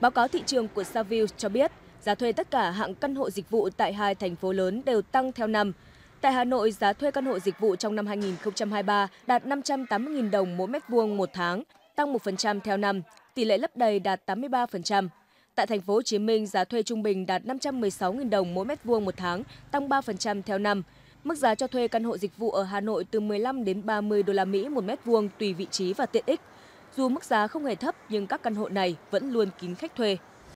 Báo cáo thị trường của Saville cho biết, giá thuê tất cả hạng căn hộ dịch vụ tại hai thành phố lớn đều tăng theo năm. Tại Hà Nội, giá thuê căn hộ dịch vụ trong năm 2023 đạt 580.000 đồng mỗi mét vuông một tháng, tăng 1% theo năm, tỷ lệ lấp đầy đạt 83%. Tại thành phố Hồ Chí Minh, giá thuê trung bình đạt 516.000 đồng mỗi mét vuông một tháng, tăng 3% theo năm. Mức giá cho thuê căn hộ dịch vụ ở Hà Nội từ 15 đến 30 đô la Mỹ một mét vuông tùy vị trí và tiện ích. Dù mức giá không hề thấp nhưng các căn hộ này vẫn luôn kín khách thuê.